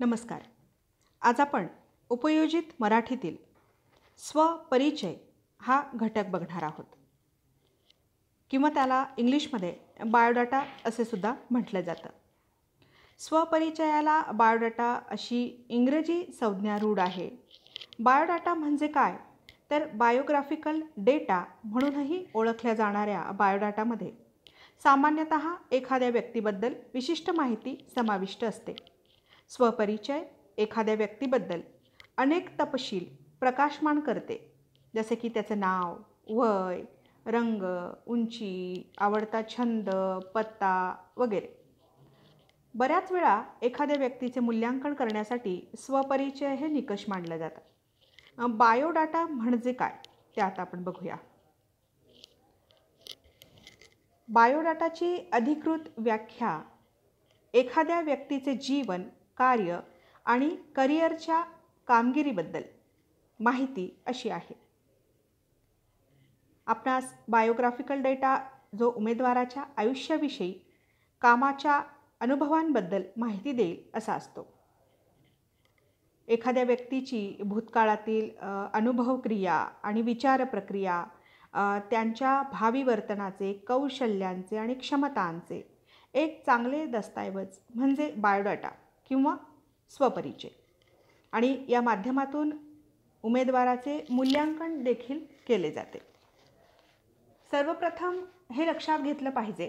नमस्कार आज आपण उपयोजित मराठीतील स्वपरिचय हा घटक बघणार आहोत किंवा त्याला इंग्लिशमध्ये बायोडाटा असे सुद्धा म्हटलं जातं स्वपरिचयाला बायोडाटा अशी इंग्रजी संज्ञा रूढ आहे बायोडाटा म्हणजे काय तर बायोग्राफिकल डेटा म्हणूनही ओळखल्या जाणाऱ्या बायोडाटामध्ये सामान्यत एखाद्या व्यक्तीबद्दल विशिष्ट माहिती समाविष्ट असते स्वपरिचय एखाद्या व्यक्तीबद्दल अनेक तपशील प्रकाशमान करते जसे की त्याचं नाव वय रंग उंची आवडता छंद पत्ता वगैरे बऱ्याच वेळा एखाद्या व्यक्तीचे मूल्यांकन करण्यासाठी स्वपरिचय हे निकष मांडलं जातात बायोडाटा म्हणजे काय ते आता आपण बघूया बायोडाटाची अधिकृत व्याख्या एखाद्या व्यक्तीचे जीवन कार्य आणि करिअरच्या कामगिरीबद्दल माहिती अशी आहे आपणास बायोग्राफिकल डेटा जो उमेदवाराच्या आयुष्याविषयी कामाच्या अनुभवांबद्दल माहिती देईल असा असतो एखाद्या व्यक्तीची भूतकाळातील अनुभव क्रिया आणि विचार प्रक्रिया त्यांच्या भावी वर्तनाचे कौशल्यांचे आणि क्षमतांचे एक चांगले दस्तऐवज म्हणजे बायोडाटा किंवा स्वपरिचय आणि या माध्यमातून उमेदवाराचे मूल्यांकन देखील केले जाते सर्वप्रथम हे लक्षात घेतलं पाहिजे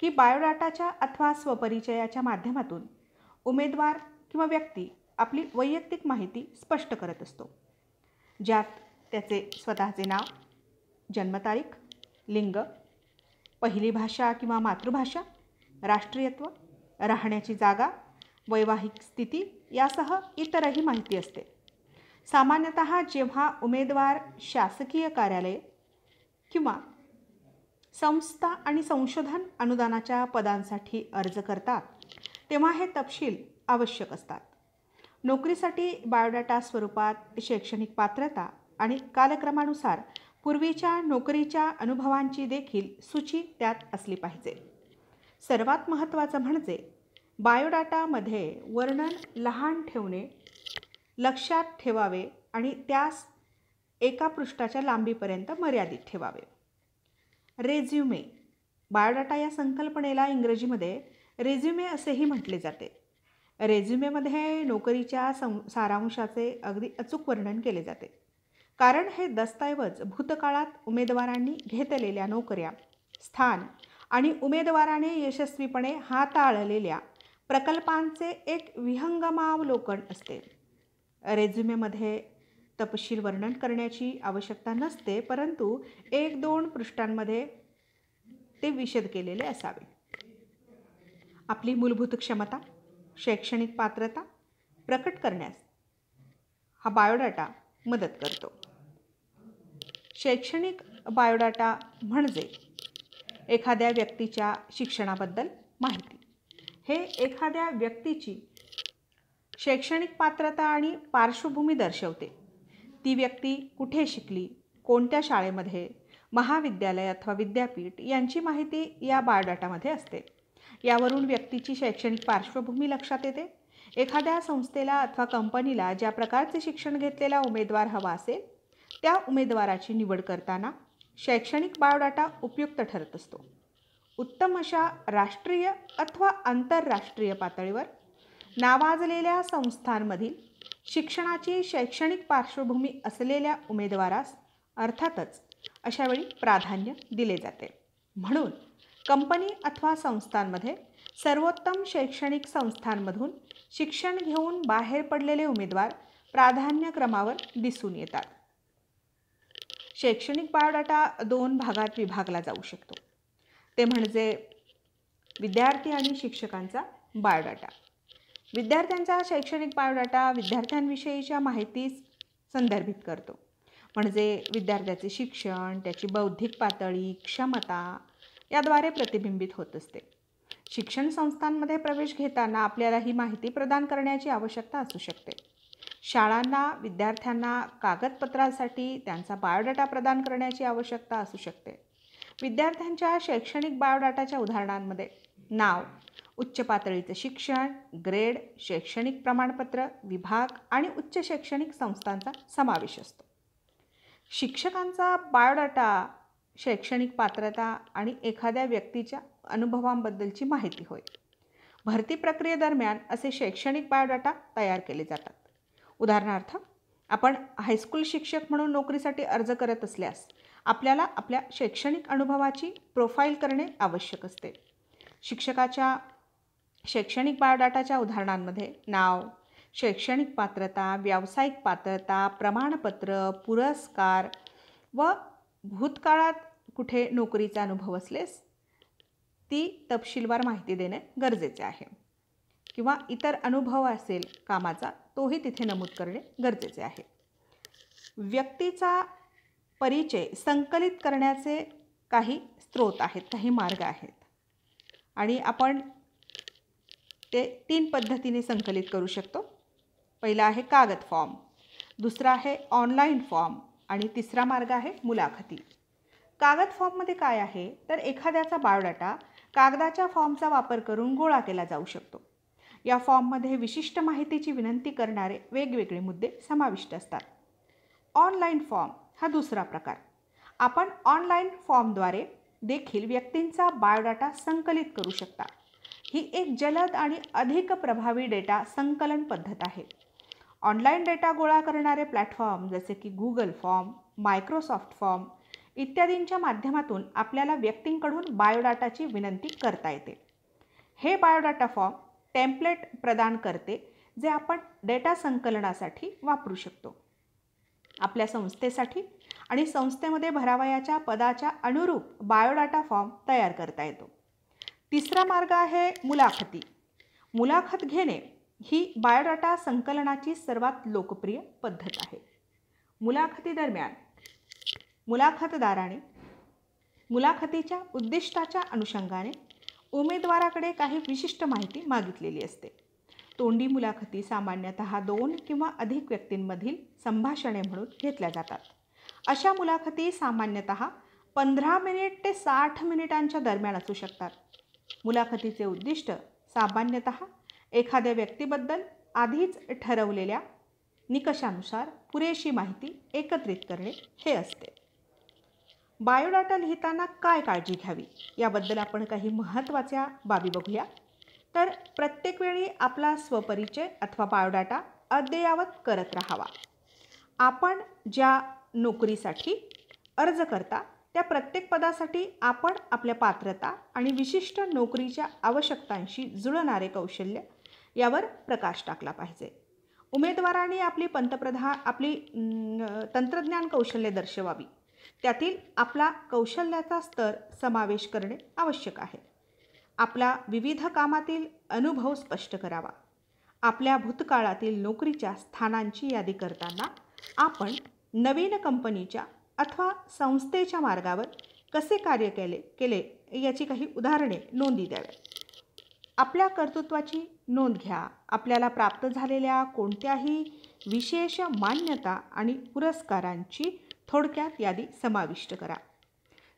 की बायोडाटाच्या अथवा स्वपरिचयाच्या माध्यमातून उमेदवार किंवा व्यक्ती आपली वैयक्तिक माहिती स्पष्ट करत असतो ज्यात त्याचे स्वतःचे नाव जन्मतारीख लिंग पहिली भाषा किंवा मातृभाषा राष्ट्रीयत्व राहण्याची जागा वैवाहिक स्थिती यासह इतरही माहिती असते सामान्यत जेव्हा उमेदवार शासकीय कार्यालय किंवा संस्था आणि संशोधन अनुदानाच्या पदांसाठी अर्ज करतात तेव्हा हे तपशील आवश्यक असतात नोकरीसाठी बायोडाटा स्वरूपात शैक्षणिक पात्रता आणि कालक्रमानुसार पूर्वीच्या नोकरीच्या अनुभवांची देखील सूची त्यात असली पाहिजे सर्वात महत्त्वाचं म्हणजे बायोडाटामध्ये वर्णन लहान ठेवणे लक्षात ठेवावे आणि त्यास एका पृष्ठाच्या लांबीपर्यंत मर्यादित ठेवावे रेझ्युमे बायोडाटा या संकल्पनेला इंग्रजीमध्ये रेझ्युमे असेही म्हटले जाते रेझ्युमेमध्ये नोकरीच्या सं सारांशाचे अगदी अचूक वर्णन केले जाते कारण हे दस्तऐवज भूतकाळात उमेदवारांनी घेतलेल्या नोकऱ्या स्थान आणि उमेदवाराने यशस्वीपणे हाताळलेल्या प्रकल्पांचे एक विहंगमावलोकन असते रेझ्युमेमध्ये तपशील वर्णन करण्याची आवश्यकता नसते परंतु एक दोन पृष्ठांमध्ये ते विशद केलेले असावे आपली मूलभूत क्षमता शैक्षणिक पात्रता प्रकट करण्यास हा बायोडाटा मदत करतो शैक्षणिक बायोडाटा म्हणजे एखाद्या व्यक्तीच्या शिक्षणाबद्दल माहिती हे एखाद्या व्यक्तीची शैक्षणिक पात्रता आणि पार्श्वभूमी दर्शवते ती व्यक्ती कुठे शिकली कोणत्या शाळेमध्ये महाविद्यालय अथवा विद्यापीठ यांची माहिती या बायोडाटामध्ये असते यावरून व्यक्तीची शैक्षणिक पार्श्वभूमी लक्षात येते एखाद्या संस्थेला अथवा कंपनीला ज्या प्रकारचे शिक्षण घेतलेला उमेदवार हवा असेल त्या उमेदवाराची निवड करताना शैक्षणिक बायोडाटा उपयुक्त ठरत असतो उत्तम अशा राष्ट्रीय अथवा आंतरराष्ट्रीय पातळीवर नावाजलेल्या संस्थांमधील शिक्षणाची शैक्षणिक पार्श्वभूमी असलेल्या उमेदवारास अर्थातच अशावेळी प्राधान्य दिले जाते म्हणून कंपनी अथवा संस्थांमध्ये सर्वोत्तम शैक्षणिक संस्थांमधून शिक्षण घेऊन बाहेर पडलेले उमेदवार प्राधान्यक्रमावर दिसून येतात शैक्षणिक बायोडाटा दोन भागात विभागला जाऊ शकतो ते म्हणजे विद्यार्थी आणि शिक्षकांचा बायोडाटा विद्यार्थ्यांचा शैक्षणिक बायोडाटा विद्यार्थ्यांविषयीच्या माहितीस संदर्भित करतो म्हणजे विद्यार्थ्याचे शिक्षण त्याची बौद्धिक पातळी क्षमता याद्वारे प्रतिबिंबित होत असते शिक्षण संस्थांमध्ये प्रवेश घेताना आपल्याला ही माहिती प्रदान करण्याची आवश्यकता असू शकते शाळांना विद्यार्थ्यांना कागदपत्रांसाठी त्यांचा बायोडाटा प्रदान करण्याची आवश्यकता असू शकते विद्यार्थ्यांच्या शैक्षणिक बायोडाटाच्या उदाहरणांमध्ये नाव उच्च पातळीचं शिक्षण ग्रेड शैक्षणिक प्रमाणपत्र विभाग आणि उच्च शैक्षणिक संस्थांचा समावेश असतो शिक्षकांचा बायोडाटा शैक्षणिक पात्रता आणि एखाद्या व्यक्तीच्या अनुभवांबद्दलची माहिती होय भरती प्रक्रियेदरम्यान असे शैक्षणिक बायोडाटा तयार केले जातात उदाहरणार्थ आपण हायस्कूल शिक्षक म्हणून नोकरीसाठी अर्ज करत असल्यास आपल्याला आपल्या शैक्षणिक अनुभवाची प्रोफाईल करणे आवश्यक असते शिक्षकाच्या शैक्षणिक बायोडाटाच्या उदाहरणांमध्ये नाव शैक्षणिक पात्रता व्यावसायिक पात्रता प्रमाणपत्र पुरस्कार व भूतकाळात कुठे नोकरीचा अनुभव असलेस ती तपशीलवार माहिती देणे गरजेचे आहे किंवा इतर अनुभव असेल कामाचा तोही तिथे नमूद करणे गरजेचे आहे व्यक्तीचा परिचय संकलित करण्याचे काही स्रोत आहेत काही मार्ग आहेत आणि आपण ते तीन पद्धतीने संकलित करू शकतो पहिला आहे कागद फॉर्म दुसरा आहे ऑनलाईन फॉर्म आणि तिसरा मार्ग आहे मुलाखती कागद फॉर्ममध्ये काय आहे तर एखाद्याचा बायोडाटा कागदाच्या फॉर्मचा वापर करून गोळा केला जाऊ शकतो या फॉर्ममध्ये विशिष्ट माहितीची विनंती करणारे वेगवेगळे मुद्दे समाविष्ट असतात ऑनलाईन फॉर्म हा दुसरा प्रकार आपण ऑनलाईन फॉर्मद्वारे देखील व्यक्तींचा बायोडाटा संकलित करू शकता ही एक जलद आणि अधिक प्रभावी डेटा संकलन पद्धत आहे ऑनलाईन डेटा गोळा करणारे प्लॅटफॉर्म जसे की गुगल फॉर्म मायक्रोसॉफ्ट फॉर्म इत्यादींच्या माध्यमातून आपल्याला व्यक्तींकडून बायोडाटाची विनंती करता येते हे बायोडाटा फॉर्म टेम्पलेट प्रदान करते जे आपण डेटा संकलनासाठी वापरू शकतो आपल्या संस्थेसाठी आणि संस्थेमध्ये भरावयाच्या पदाच्या अनुरूप बायोडाटा फॉर्म तयार करता येतो तिसरा मार्ग आहे मुलाखती मुलाखत घेणे ही बायोडाटा संकलनाची सर्वात लोकप्रिय पद्धत आहे मुलाखतीदरम्यान मुलाखतदाराने मुलाखतीच्या उद्दिष्टाच्या अनुषंगाने उमेदवाराकडे काही विशिष्ट माहिती मागितलेली असते तोंडी मुलाखती सामान्यतः दोन किंवा अधिक व्यक्तींमधील संभाषणे म्हणून घेतल्या जातात अशा मुलाखती सामान्यत पंधरा मिनिट ते साठ मिनिटांच्या दरम्यान असू शकतात मुलाखतीचे उद्दिष्ट सामान्यत एखाद्या व्यक्तीबद्दल आधीच ठरवलेल्या निकषानुसार पुरेशी माहिती एकत्रित करणे हे असते बायोडाटा लिहिताना काय काळजी घ्यावी याबद्दल आपण काही महत्त्वाच्या बाबी बघूया तर प्रत्येक वेळी आपला स्वपरिचय अथवा बायोडाटा अद्ययावत करत राहावा आपण ज्या नोकरीसाठी अर्ज करता त्या प्रत्येक पदासाठी आपण आपल्या पात्रता आणि विशिष्ट नोकरीच्या आवश्यकतांशी जुळणारे कौशल्य यावर प्रकाश टाकला पाहिजे उमेदवाराने आपली पंतप्रधान आपली तंत्रज्ञान कौशल्य दर्शवावी त्यातील आपला कौशल्याचा स्तर समावेश करणे आवश्यक आहे आपला विविध कामातील अनुभव स्पष्ट करावा आपल्या भूतकाळातील नोकरीच्या स्थानांची यादी करताना आपण नवीन कंपनीच्या अथवा संस्थेच्या मार्गावर कसे कार्य केले केले याची काही उदाहरणे नोंदी द्याव्यात आपल्या कर्तृत्वाची नोंद घ्या आपल्याला प्राप्त झालेल्या कोणत्याही विशेष मान्यता आणि पुरस्कारांची थोडक्यात यादी समाविष्ट करा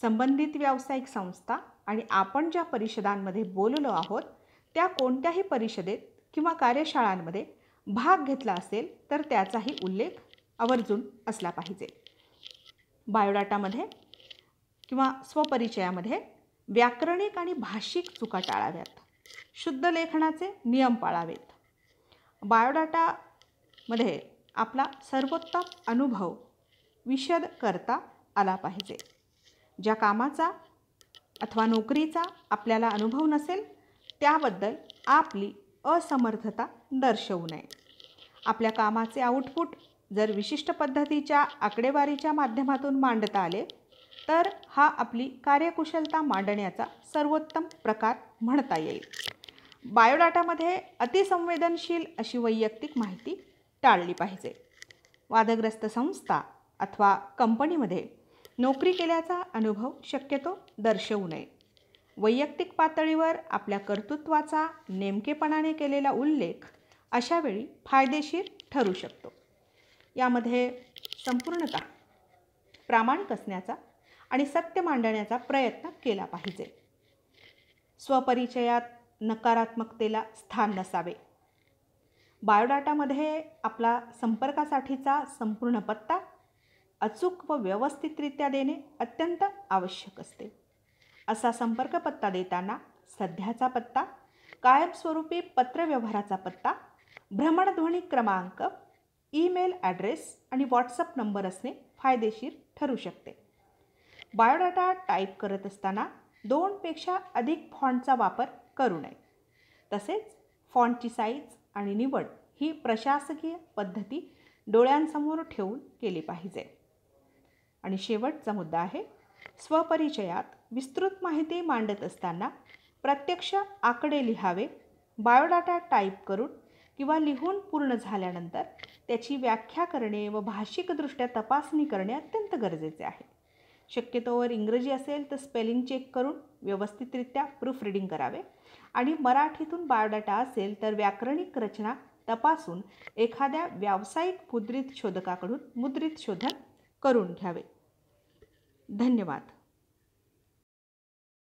संबंधित व्यावसायिक संस्था आणि आपण ज्या परिषदांमध्ये बोललो आहोत त्या कोणत्याही परिषदेत किंवा कार्यशाळांमध्ये भाग घेतला असेल तर त्याचाही उल्लेख आवर्जून असला पाहिजे बायोडाटामध्ये किंवा स्वपरिचयामध्ये व्याकरणिक आणि भाषिक चुका टाळाव्यात शुद्ध लेखनाचे नियम पाळावेत बायोडाटामध्ये आपला सर्वोत्तम अनुभव विशद करता आला पाहिजे ज्या कामाचा अथवा नोकरीचा आपल्याला अनुभव नसेल त्याबद्दल आपली असमर्थता दर्शवू नये आपल्या कामाचे आउटपुट जर विशिष्ट पद्धतीच्या आकडेवारीच्या माध्यमातून मांडता आले तर हा आपली कार्यकुशलता मांडण्याचा सर्वोत्तम प्रकार म्हणता येईल बायोडाटामध्ये अतिसंवेदनशील अशी वैयक्तिक माहिती टाळली पाहिजे वादग्रस्त संस्था अथवा कंपनीमध्ये नोकरी केल्याचा अनुभव शक्यतो दर्शवू नये वैयक्तिक पातळीवर आपल्या कर्तृत्वाचा नेमकेपणाने केलेला उल्लेख अशावेळी फायदेशीर ठरू शकतो यामध्ये संपूर्णता प्रामाणिक असण्याचा आणि सत्य मांडण्याचा प्रयत्न केला पाहिजे स्वपरिचयात नकारात्मकतेला स्थान नसावे बायोडाटामध्ये आपला संपर्कासाठीचा संपूर्ण पत्ता अचूक व व्यवस्थितरित्या देणे अत्यंत आवश्यक असते असा संपर्क पत्ता देताना सध्याचा पत्ता कायमस्वरूपी पत्रव्यवहाराचा पत्ता भ्रमणध्वनी क्रमांक ईमेल ॲड्रेस आणि व्हॉट्सअप नंबर असणे फायदेशीर ठरू शकते बायोडाटा टाईप करत असताना दोनपेक्षा अधिक फॉन्टचा वापर करू नये तसेच फॉन्टची साईज आणि निवड ही प्रशासकीय पद्धती डोळ्यांसमोर ठेवून केली पाहिजे आणि शेवटचा मुद्दा आहे स्वपरिचयात विस्तृत माहिती मांडत असताना प्रत्यक्ष आकडे लिहावे बायोडाटा टाईप करून किंवा लिहून पूर्ण झाल्यानंतर त्याची व्याख्या करणे व भाषिकदृष्ट्या तपासणी करणे अत्यंत गरजेचे आहे शक्यतोवर इंग्रजी असेल तर स्पेलिंग चेक करून व्यवस्थितरित्या प्रूफ रिडिंग करावे आणि मराठीतून बायोडाटा असेल तर व्याकरणिक रचना तपासून एखाद्या व्यावसायिक मुद्रित शोधकाकडून मुद्रित शोधन करून घ्यावे धन्यवाद